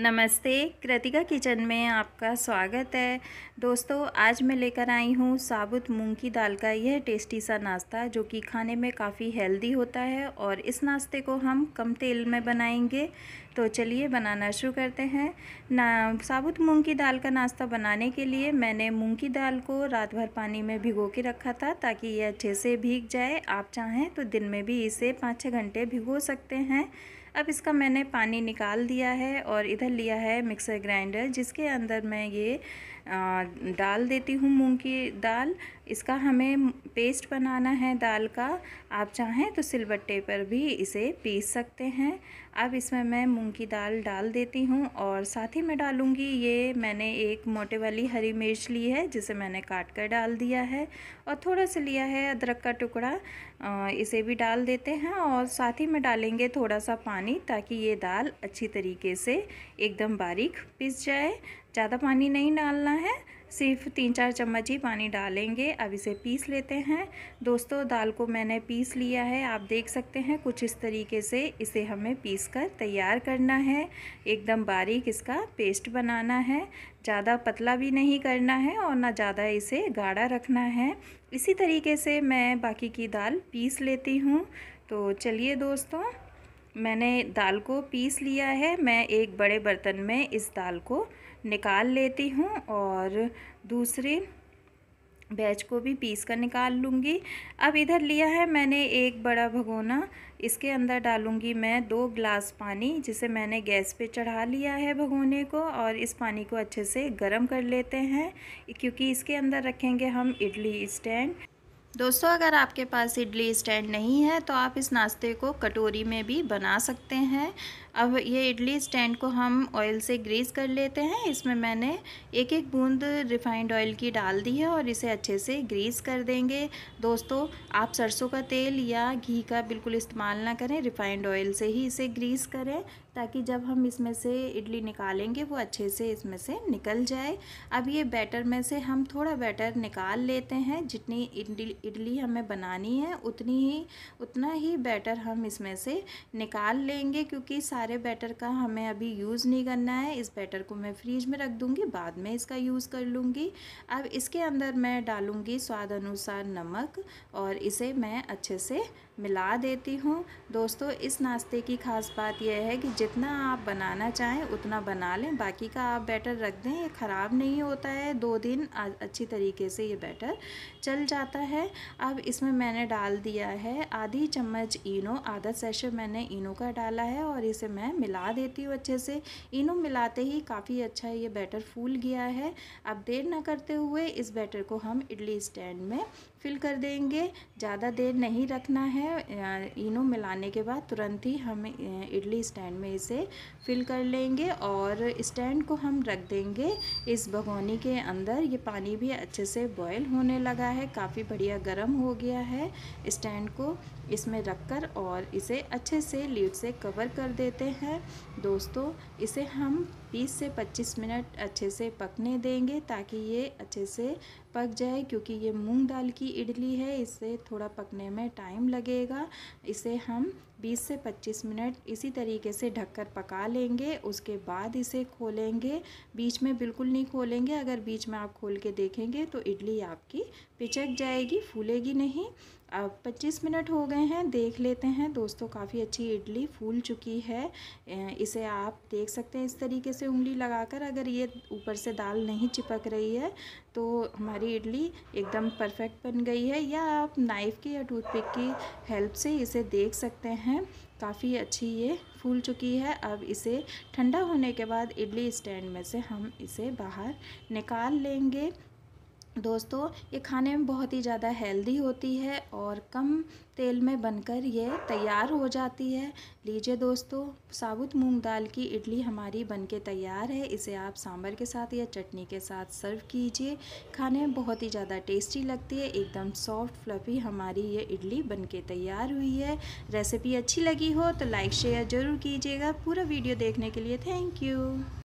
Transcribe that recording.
नमस्ते कृतिका किचन में आपका स्वागत है दोस्तों आज मैं लेकर आई हूँ साबुत मूंग की दाल का यह टेस्टी सा नाश्ता जो कि खाने में काफ़ी हेल्दी होता है और इस नाश्ते को हम कम तेल में बनाएंगे तो चलिए बनाना शुरू करते हैं ना साबुत मूंग की दाल का नाश्ता बनाने के लिए मैंने मूंग की दाल को रात भर पानी में भिगो के रखा था ताकि ये अच्छे से भीग जाए आप चाहें तो दिन में भी इसे पाँच छः घंटे भिगो सकते हैं अब इसका मैंने पानी निकाल दिया है और इधर लिया है मिक्सर ग्राइंडर जिसके अंदर मैं ये डाल देती हूँ मूंग की दाल इसका हमें पेस्ट बनाना है दाल का आप चाहें तो सिलबट्टे पर भी इसे पीस सकते हैं अब इसमें मैं मूंग की दाल डाल देती हूँ और साथ ही मैं डालूँगी ये मैंने एक मोटे वाली हरी मिर्च ली है जिसे मैंने काट कर डाल दिया है और थोड़ा सा लिया है अदरक का टुकड़ा इसे भी डाल देते हैं और साथ ही में डालेंगे थोड़ा सा पानी ताकि ये दाल अच्छी तरीके से एकदम बारीक पिस जाए ज़्यादा पानी नहीं डालना है सिर्फ तीन चार चम्मच ही पानी डालेंगे अब इसे पीस लेते हैं दोस्तों दाल को मैंने पीस लिया है आप देख सकते हैं कुछ इस तरीके से इसे हमें पीस कर तैयार करना है एकदम बारीक इसका पेस्ट बनाना है ज़्यादा पतला भी नहीं करना है और ना ज़्यादा इसे गाढ़ा रखना है इसी तरीके से मैं बाकी की दाल पीस लेती हूँ तो चलिए दोस्तों मैंने दाल को पीस लिया है मैं एक बड़े बर्तन में इस दाल को निकाल लेती हूँ और दूसरे बैच को भी पीस कर निकाल लूँगी अब इधर लिया है मैंने एक बड़ा भगोना इसके अंदर डालूँगी मैं दो ग्लास पानी जिसे मैंने गैस पे चढ़ा लिया है भगोने को और इस पानी को अच्छे से गर्म कर लेते हैं क्योंकि इसके अंदर रखेंगे हम इडली स्टैंड दोस्तों अगर आपके पास इडली स्टैंड नहीं है तो आप इस नाश्ते को कटोरी में भी बना सकते हैं अब ये इडली स्टैंड को हम ऑयल से ग्रीस कर लेते हैं इसमें मैंने एक एक बूंद रिफाइंड ऑयल की डाल दी है और इसे अच्छे से ग्रीस कर देंगे दोस्तों आप सरसों का तेल या घी का बिल्कुल इस्तेमाल ना करें रिफाइंड ऑयल से ही इसे ग्रीस करें ताकि जब हम इसमें से इडली निकालेंगे वो अच्छे से इसमें से निकल जाए अब ये बैटर में से हम थोड़ा बैटर निकाल लेते हैं जितनी इडली इडली हमें बनानी है उतनी ही उतना ही बैटर हम इसमें से निकाल लेंगे क्योंकि सारे बैटर का हमें अभी यूज़ नहीं करना है इस बैटर को मैं फ्रीज में रख दूँगी बाद में इसका यूज़ कर लूँगी अब इसके अंदर मैं डालूँगी स्वाद अनुसार नमक और इसे मैं अच्छे से मिला देती हूँ दोस्तों इस नाश्ते की ख़ास बात यह है कि जितना आप बनाना चाहें उतना बना लें बाकी का आप बैटर रख दें ये ख़राब नहीं होता है दो दिन अच्छी तरीके से ये बैटर चल जाता है अब इसमें मैंने डाल दिया है आधी चम्मच इनो आधा सेशन मैंने इनो का डाला है और इसे मैं मिला देती हूँ अच्छे से इनो मिलाते ही काफ़ी अच्छा ये बैटर फूल गया है अब देर ना करते हुए इस बैटर को हम इडली स्टैंड में फिल कर देंगे ज़्यादा देर नहीं रखना है इनो मिलाने के बाद तुरंत ही हम इडली स्टैंड में इसे फिल कर लेंगे और स्टैंड को हम रख देंगे इस भगोनी के अंदर ये पानी भी अच्छे से बॉयल होने लगा है काफ़ी बढ़िया गर्म हो गया है स्टैंड को इसमें रखकर और इसे अच्छे से लीड से कवर कर देते हैं दोस्तों इसे हम 20 से 25 मिनट अच्छे से पकने देंगे ताकि ये अच्छे से पक जाए क्योंकि ये मूंग दाल की की इडली है इसे थोड़ा पकने में टाइम लगेगा इसे हम 20 से 25 मिनट इसी तरीके से ढककर पका लेंगे उसके बाद इसे खोलेंगे बीच में बिल्कुल नहीं खोलेंगे अगर बीच में आप खोल के देखेंगे तो इडली आपकी पिचक जाएगी फूलेगी नहीं अब 25 मिनट हो गए हैं देख लेते हैं दोस्तों काफ़ी अच्छी इडली फूल चुकी है इसे आप देख सकते हैं इस तरीके से उंगली लगाकर अगर ये ऊपर से दाल नहीं चिपक रही है तो हमारी इडली एकदम परफेक्ट बन गई है या आप नाइफ़ की या टूथपिक की हेल्प से इसे देख सकते हैं हैं काफ़ी अच्छी ये फूल चुकी है अब इसे ठंडा होने के बाद इडली स्टैंड में से हम इसे बाहर निकाल लेंगे दोस्तों ये खाने में बहुत ही ज़्यादा हेल्दी होती है और कम तेल में बनकर ये तैयार हो जाती है लीजिए दोस्तों साबुत मूंग दाल की इडली हमारी बनके तैयार है इसे आप सांभर के साथ या चटनी के साथ सर्व कीजिए खाने में बहुत ही ज़्यादा टेस्टी लगती है एकदम सॉफ्ट फ्लफ़ी हमारी ये इडली बनके तैयार हुई है रेसिपी अच्छी लगी हो तो लाइक शेयर ज़रूर कीजिएगा पूरा वीडियो देखने के लिए थैंक यू